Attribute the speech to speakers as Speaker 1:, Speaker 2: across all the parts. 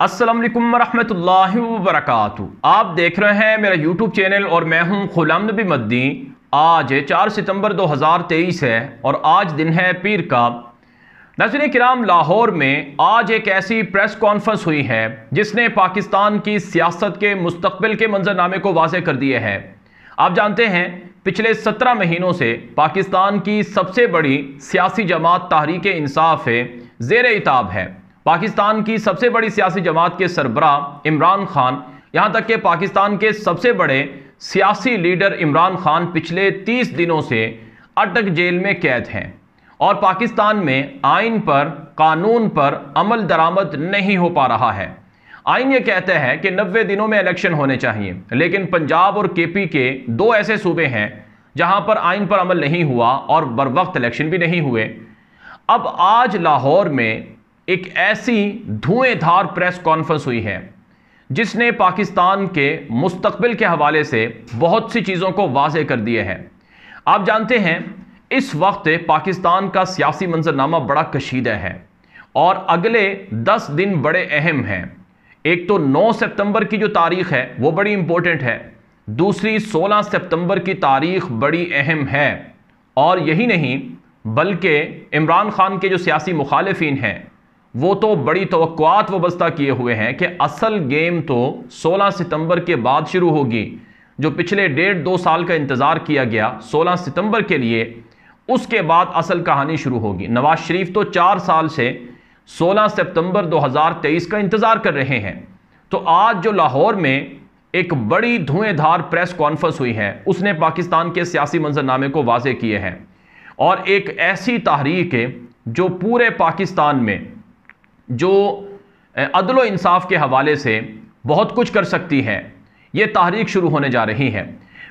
Speaker 1: असलम वरहमतुल्लाह वरक आप देख रहे हैं मेरा यूट्यूब चैनल और मैं हूं ग़ुलाम नबी मद्दी आज चार सितंबर 2023 है और आज दिन है पीर का नजर कराम लाहौर में आज एक ऐसी प्रेस कॉन्फ्रेंस हुई है जिसने पाकिस्तान की सियासत के मुस्तबिल के मंजरनामे को वाज कर दिए हैं आप जानते हैं पिछले सत्रह महीनों से पाकिस्तान की सबसे बड़ी सियासी जमात तहरीक इंसाफ है जेर इताब है पाकिस्तान की सबसे बड़ी सियासी जमात के सरबरा इमरान खान यहाँ तक कि पाकिस्तान के सबसे बड़े सियासी लीडर इमरान खान पिछले तीस दिनों से अटक जेल में कैद हैं और पाकिस्तान में आइन पर कानून पर अमल दरामद नहीं हो पा रहा है आइन ये कहते हैं कि नब्बे दिनों में इलेक्शन होने चाहिए लेकिन पंजाब और केपी के दो ऐसे सूबे हैं जहां पर आइन पर अमल नहीं हुआ और बर वक्त इलेक्शन भी नहीं हुए अब आज लाहौर में एक ऐसी धुएंधार प्रेस कॉन्फ्रेंस हुई है जिसने पाकिस्तान के मुस्तबिल के हवाले से बहुत सी चीज़ों को वाजे कर दिए हैं आप जानते हैं इस वक्त पाकिस्तान का सियासी मंजरनामा बड़ा कशीदा है और अगले दस दिन बड़े अहम हैं एक तो 9 सितंबर की जो तारीख है वो बड़ी इंपॉर्टेंट है दूसरी 16 सितंबर की तारीख बड़ी अहम है और यही नहीं बल्कि इमरान खान के जो सियासी मुखालफन हैं वो तो बड़ी तो वस्ता किए हुए हैं कि असल गेम तो 16 सितंबर के बाद शुरू होगी जो पिछले डेढ़ दो साल का इंतज़ार किया गया 16 सितंबर के लिए उसके बाद असल कहानी शुरू होगी नवाज शरीफ तो चार साल से 16 सितंबर 2023 का इंतज़ार कर रहे हैं तो आज जो लाहौर में एक बड़ी धुएंधार प्रेस कॉन्फ्रेंस हुई है उसने पाकिस्तान के सियासी मंजरनामे को वाजे किए हैं और एक ऐसी तहरीक जो पूरे पाकिस्तान में जो अदल इंसाफ के हवाले से बहुत कुछ कर सकती है ये तहरीक शुरू होने जा रही है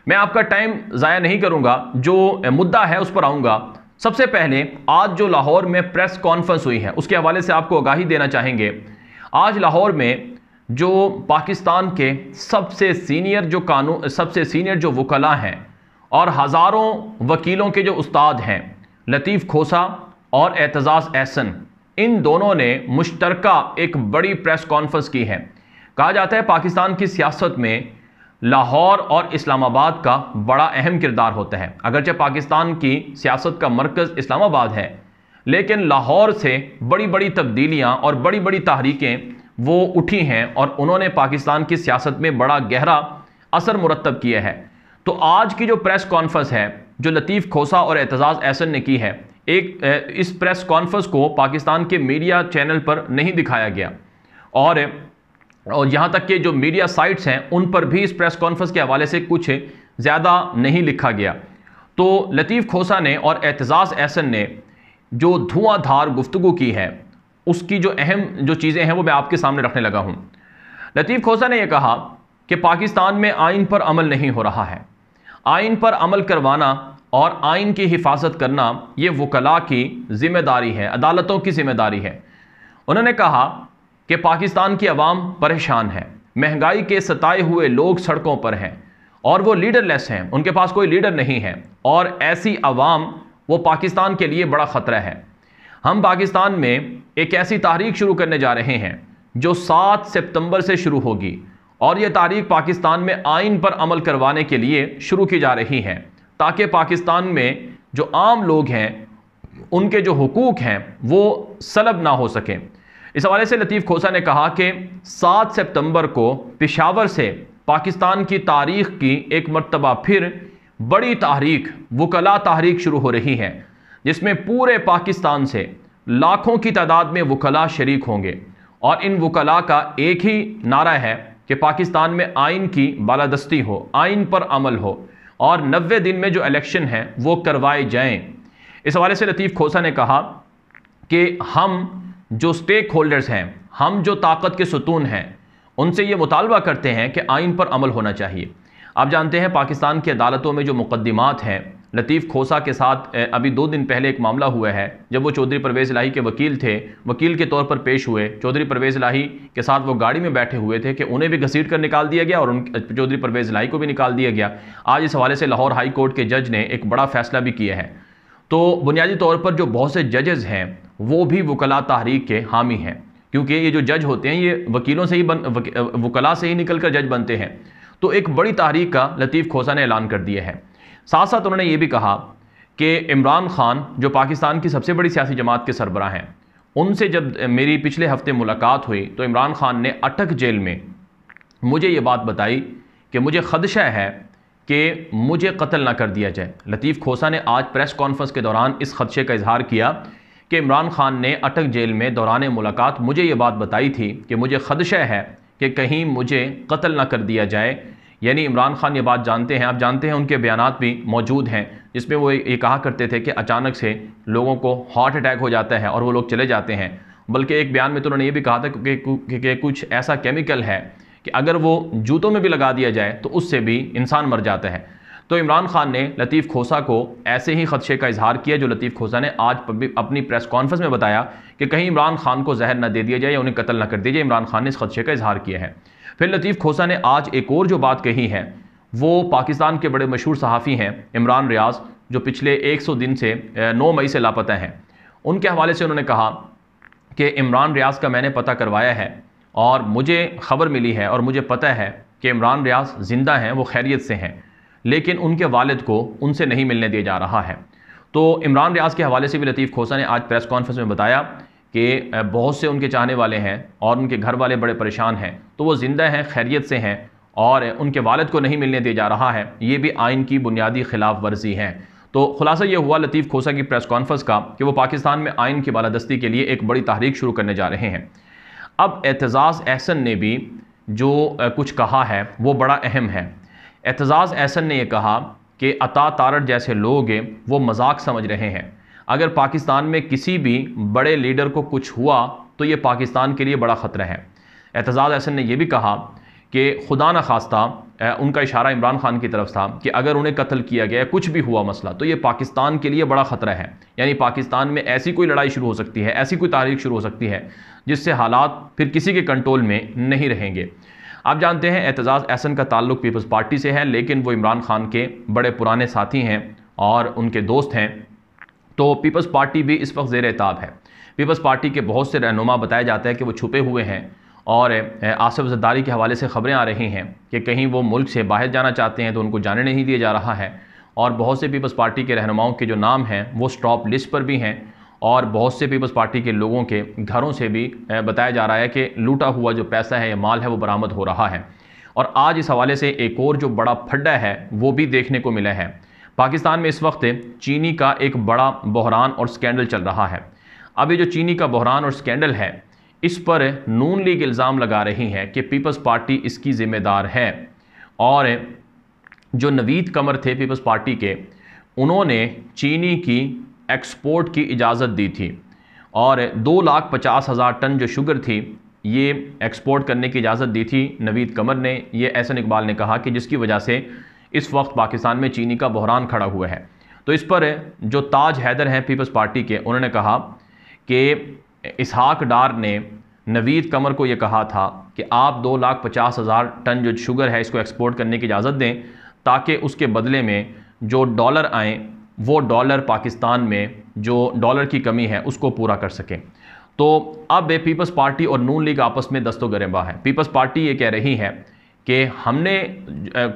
Speaker 1: मैं आपका टाइम ज़ाया नहीं करूँगा जो मुद्दा है उस पर आऊँगा सबसे पहले आज जो लाहौर में प्रेस कॉन्फ्रेंस हुई है उसके हवाले से आपको आगाही देना चाहेंगे आज लाहौर में जो पाकिस्तान के सबसे सीनियर जो कानून सबसे सीनियर जो वकला हैं और हज़ारों वकीलों के जो उस्ताद हैं लतीफ़ खोसा और एतजाज़ एहसन इन दोनों ने मुश्तरका एक बड़ी प्रेस कॉन्फ्रेंस की है कहा जाता है पाकिस्तान की सियासत में लाहौर और इस्लामाबाद का बड़ा अहम किरदार होता है अगरचे पाकिस्तान की सियासत का मरकज़ इस्लामाबाद है लेकिन लाहौर से बड़ी बड़ी तब्दीलियाँ और बड़ी बड़ी तहरीकें वो उठी हैं और उन्होंने पाकिस्तान की सियासत में बड़ा गहरा असर मुरतब किया है तो आज की जो प्रेस कॉन्फ्रेंस है जो लतीफ़ खोसा और एतजाज़ एहसन ने की है एक इस प्रेस कॉन्फ्रेंस को पाकिस्तान के मीडिया चैनल पर नहीं दिखाया गया और और यहाँ तक के जो मीडिया साइट्स हैं उन पर भी इस प्रेस कॉन्फ्रेंस के हवाले से कुछ ज़्यादा नहीं लिखा गया तो लतीफ़ खोसा ने और एतजाज़ एहसन ने जो धुआंधार गुफ्तु की है उसकी जो अहम जो चीज़ें हैं वो मैं आपके सामने रखने लगा हूँ लतीफ़ खोसा ने यह कहा कि पाकिस्तान में आइन पर अमल नहीं हो रहा है आइन पर अमल करवाना और आइन की हिफाजत करना ये वकला की जिम्मेदारी है अदालतों की जिम्मेदारी है उन्होंने कहा कि पाकिस्तान की आवाम परेशान है महंगाई के सताए हुए लोग सड़कों पर हैं और वो लीडरलेस हैं उनके पास कोई लीडर नहीं है और ऐसी आवाम वो पाकिस्तान के लिए बड़ा ख़तरा है हम पाकिस्तान में एक ऐसी तारीख शुरू करने जा रहे हैं जो सात सितंबर से शुरू होगी और ये तारीख पाकिस्तान में आइन पर अमल करवाने के लिए शुरू की जा रही है ताकि पाकिस्तान में जो आम लोग हैं उनके जो हकूक़ हैं वो सलब ना हो सकें इस हवाले से लतीफ़ खोसा ने कहा कि सात सितंबर को पिशावर से पाकिस्तान की तारीख की एक मरतबा फिर बड़ी तहरीक वकला तहरीक शुरू हो रही है जिसमें पूरे पाकिस्तान से लाखों की तादाद में वकला शरीक होंगे और इन वकला का एक ही नारा है कि पाकिस्तान में आइन की बालादस्ती हो आइन पर अमल हो और नबे दिन में जो इलेक्शन है वो करवाए जाएँ इस हवाले से लतीफ़ खोसा ने कहा कि हम जो स्टेक होल्डर्स हैं हम जो ताकत के सतून हैं उनसे ये मुतालबा करते हैं कि आइन पर अमल होना चाहिए आप जानते हैं पाकिस्तान की अदालतों में जो मुकदमात हैं लतीफ़ खोसा के साथ अभी दो दिन पहले एक मामला हुआ है जब वो चौधरी परवेज़ लाही के वकील थे वकील के तौर पर पेश हुए चौधरी परवेज़ लाही के साथ वो गाड़ी में बैठे हुए थे कि उन्हें भी घसीट कर निकाल दिया गया और उन चौधरी परवेज़ लाही को भी निकाल दिया गया आज इस हवाले से लाहौर हाई कोर्ट के जज ने एक बड़ा फैसला भी किया है तो बुनियादी तौर पर जो बहुत से जजेज़ हैं वो भी वकला तहरीक के हामी हैं क्योंकि ये जो जज होते हैं ये वकीलों से ही बन वकला से ही निकल कर जज बनते हैं तो एक बड़ी तहरीक का लतीफ़ खोसा ने ऐलान कर दिया है साथ साथ उन्होंने ये भी कहा कि इमरान खान जो पाकिस्तान की सबसे बड़ी सियासी जमात के सरबरा हैं उनसे जब मेरी पिछले हफ्ते मुलाकात हुई तो इमरान खान ने अटक जेल में मुझे ये बात बताई कि मुझे खदशा है कि मुझे कत्ल ना कर दिया जाए लतीफ़ खोसा ने आज प्रेस कॉन्फ्रेंस के दौरान इस खदशे का इजहार किया कि इमरान खान ने अटक जेल में दौरान मुलाकात मुझे ये बात बताई थी कि मुझे खदशा है कि कहीं मुझे कत्ल ना कर दिया जाए यानी इमरान खान ये बात जानते हैं आप जानते हैं उनके बयान भी मौजूद हैं जिसमें वो ये कहा करते थे कि अचानक से लोगों को हार्ट अटैक हो जाता है और वो लोग चले जाते हैं बल्कि एक बयान में तो उन्होंने ये भी कहा था कि, कि, कुछ ऐसा केमिकल है कि अगर वो जूतों में भी लगा दिया जाए तो उससे भी इंसान मर जाता है तो इमरान खान ने लतीफ़ खोसा को ऐसे ही खदशे का इजहार किया जो लतीफ़ खोसा ने आज अपनी प्रेस कॉन्फ्रेंस में बताया कि कहीं इमरान खान को जहर न दे दिया जाए या उन्हें कत्ल न कर दिया जाए इमरान खान ने इस खदशे का इजहार किया है फिर लतीफ़ खोसा ने आज एक और जो बात कही है वो पाकिस्तान के बड़े मशहूर सहाफ़ी हैं इमरान रियाज जो पिछले 100 दिन से 9 मई से लापता हैं उनके हवाले से उन्होंने कहा कि इमरान रियाज का मैंने पता करवाया है और मुझे खबर मिली है और मुझे पता है कि इमरान रियाज ज़िंदा हैं वो खैरियत से हैं लेकिन उनके वालद को उनसे नहीं मिलने दिया जा रहा है तो इमरान रियाज के हवाले से भी लतीफ़ खोसा ने आज प्रेस कॉन्फ्रेंस में बताया कि बहुत से उनके चाहने वाले हैं और उनके घर वाले बड़े परेशान हैं तो वो ज़िंदा हैं खैरियत से हैं और उनके वालद को नहीं मिलने दिया जा रहा है ये भी आइन की बुनियादी खिलाफ वर्जी है तो खुलासा ये हुआ लतीफ़ खोसा की प्रेस कॉन्फ्रेंस का कि वो पाकिस्तान में आइन की बालादस्ती के लिए एक बड़ी तहरीक शुरू करने जा रहे हैं अब एतजाज़ एहसन ने भी जो कुछ कहा है वो बड़ा अहम है एतजाज़ एहसन ने यह कहा कि अता तारड़ जैसे लोग वो मजाक समझ रहे हैं अगर पाकिस्तान में किसी भी बड़े लीडर को कुछ हुआ तो ये पाकिस्तान के लिए बड़ा ख़तरा है एतजाज़ अहसन ने यह भी कहा कि खुदा न खास्ता उनका इशारा इमरान खान की तरफ था कि अगर उन्हें कत्ल किया गया कुछ भी हुआ मसला तो ये पाकिस्तान के लिए बड़ा ख़तरा है यानी पाकिस्तान में ऐसी कोई लड़ाई शुरू हो सकती है ऐसी कोई तारीख शुरू हो सकती है जिससे हालात फिर किसी के कंट्रोल में नहीं रहेंगे आप जानते हैं एतजाज़ अहसन का ताल्लुक पीपल्स पार्टी से है लेकिन वो इमरान खान के बड़े पुराने साथी हैं और उनके दोस्त हैं तो पीपल्स पार्टी भी इस वक्त जेर है पीपल्स पार्टी के बहुत से रहनुमा बताया जाता है कि वो छुपे हुए हैं और आसफ जद्दारी के हवाले से खबरें आ रही हैं कि कहीं वो मुल्क से बाहर जाना चाहते हैं तो उनको जाने नहीं दिया जा रहा है और बहुत से पीपल्स पार्टी के रहनुमाओं के जो नाम हैं वो स्टॉप लिस्ट पर भी हैं और बहुत से पीपल्स पार्टी के लोगों के घरों से भी बताया जा रहा है कि लूटा हुआ जो पैसा है या माल है वो बरामद हो रहा है और आज इस हवाले से एक और जो बड़ा फड्डा है वो भी देखने को मिला है पाकिस्तान में इस वक्त चीनी का एक बड़ा बहरान और स्कैंडल चल रहा है अब ये जो चीनी का बहरान और स्कैंडल है इस पर नून लीग इल्ज़ाम लगा रही है कि पीपल्स पार्टी इसकी ज़िम्मेदार है और जो नवीद कमर थे पीपल्स पार्टी के उन्होंने चीनी की एक्सपोर्ट की इजाज़त दी थी और दो लाख पचास हज़ार टन जो शुगर थी ये एक्सपोर्ट करने की इजाज़त दी थी नवीद कमर ने ये एहसन इकबाल ने कहा कि जिसकी वजह से इस वक्त पाकिस्तान में चीनी का बहरान खड़ा हुआ है तो इस पर जो ताज हैदर हैं पीपल्स पार्टी के उन्होंने कहा कि इसहाक डार ने नवीद कमर को यह कहा था कि आप दो लाख पचास हज़ार टन जो शुगर है इसको एक्सपोर्ट करने की इजाज़त दें ताकि उसके बदले में जो डॉलर आए वो डॉलर पाकिस्तान में जो डॉलर की कमी है उसको पूरा कर सकें तो अब पीपल्स पार्टी और नून लीग आपस में दस्तों गरेबा है पीपल्स पार्टी ये कह रही है कि हमने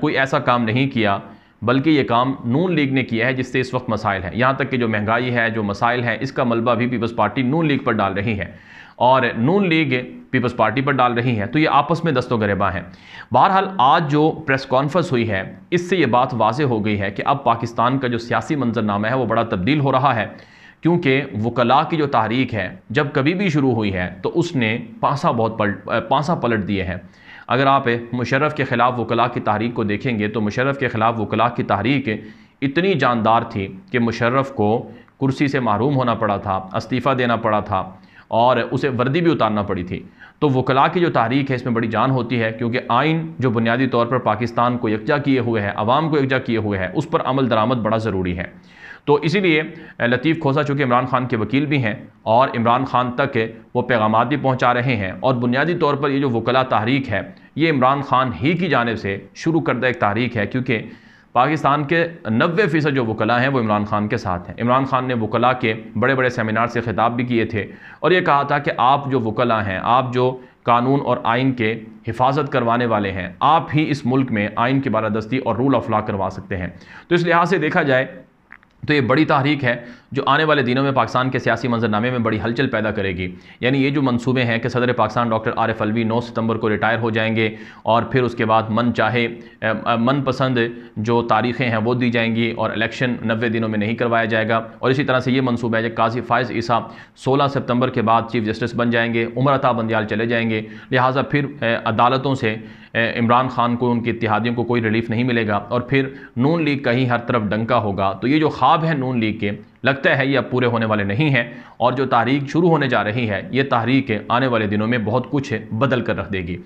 Speaker 1: कोई ऐसा काम नहीं किया बल्कि ये काम नून लीग ने किया है जिससे इस वक्त मसाइल हैं यहाँ तक कि जो महंगाई है जो मसाइल हैं इसका मलबा भी पीपल्स पार्टी नून लीग पर डाल रही है और नून लीग पीपल्स पार्टी पर डाल रही है तो ये आपस में दस्तों गरेबा हैं बहरहाल आज जो प्रेस कॉन्फ्रेंस हुई है इससे ये बात वाज हो गई है कि अब पाकिस्तान का जो सियासी मंजरनामा है वो बड़ा तब्दील हो रहा है क्योंकि वकला की जो तहरीक है जब कभी भी शुरू हुई है तो उसने पासा बहुत पलट पासा पलट दिए हैं अगर आप मुशरफ के ख़िलाफ़ वकला की तहरीक को देखेंगे तो मुशरफ के ख़िलाफ़ वकला की तहरीक इतनी जानदार थी कि मुशरफ को कुर्सी से महरूम होना पड़ा था इस्तीफ़ा देना पड़ा था और उसे वर्दी भी उतारना पड़ी थी तो वकला की जो तहरीक है इसमें बड़ी जान होती है क्योंकि आइन जो बुनियादी तौर पर पाकिस्तान को यकजा किए हुए हैं आवाम को यकजा किए हुए हैं उस पर अमल दरामद बड़ा ज़रूरी है तो इसीलिए लतीफ़ खोसा चूँकि इमरान खान के वकील भी हैं और इमरान खान तक वो पैगाम भी पहुँचा रहे हैं और बुनियादी तौर पर ये जो वकला तहरीक है ये इमरान खान ही की जानब से शुरू करदा एक तारीख है क्योंकि पाकिस्तान के नबे फ़ीसद जो वकला हैं वो इमरान खान के साथ हैं इमरान खान ने वकला के बड़े बड़े सेमिनार से खिताब भी किए थे और ये कहा था कि आप जो वकला हैं आप जो कानून और आइन के हिफाजत करवाने वाले हैं आप ही इस मुल्क में आइन की बारादस्ती और रूल ऑफ लॉ करवा सकते हैं तो इस लिहाज से देखा जाए तो ये बड़ी तहरीक है जो आने वाले दिनों में पाकिस्तान के सियासी मंजरनामे में बड़ी हलचल पैदा करेगी यानी ये जो मंसूबे हैं कि सदर पाकिस्तान डॉक्टर आरिफ अलवी 9 सितंबर को रिटायर हो जाएंगे और फिर उसके बाद मन चाहे मनपसंद जो तारीखें हैं वो दी जाएंगी और इलेक्शन नबे दिनों में नहीं करवाया जाएगा और इसी तरह से ये मनसूबा है कि काजी फ़ायज़ ईसा सोलह सितम्बर के बाद चीफ जस्टिस बन जाएंगे उम्रता बंदयाल चले जाएंगे लिहाजा फिर अदालतों से इमरान खान को उनके इतिहादियों को कोई रिलीफ नहीं मिलेगा और फिर नून लीग का ही हर तरफ डंका होगा तो ये जो ख्वाब है नून लीग के लगता है ये अब पूरे होने वाले नहीं हैं और जो तहरीक शुरू होने जा रही है ये तहरीक आने वाले दिनों में बहुत कुछ बदल कर रख देगी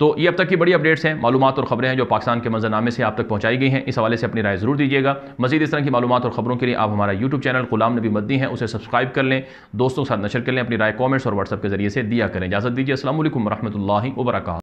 Speaker 1: तो ये अब तक की बड़ी अपडेट्स हैं मालूम और खबरें हैं जो पाकिस्तान के मंजरनामे से आप तक पहुंचाई गई हैं इस हवाले से अपनी राय जरूर दीजिएगा मजीद इस तरह की मालूम और खबरों के लिए आप हमारा यूट्यूब चैनल गुलाम नबी मद्दी हैं उसे सब्सक्राइब कर लें दोस्तों के साथ नशर कर लें अपनी राय कॉमेंट्स और व्हाट्सअप के जरिए से दिया करें इजाजत दीजिए असल वरहमल वर्क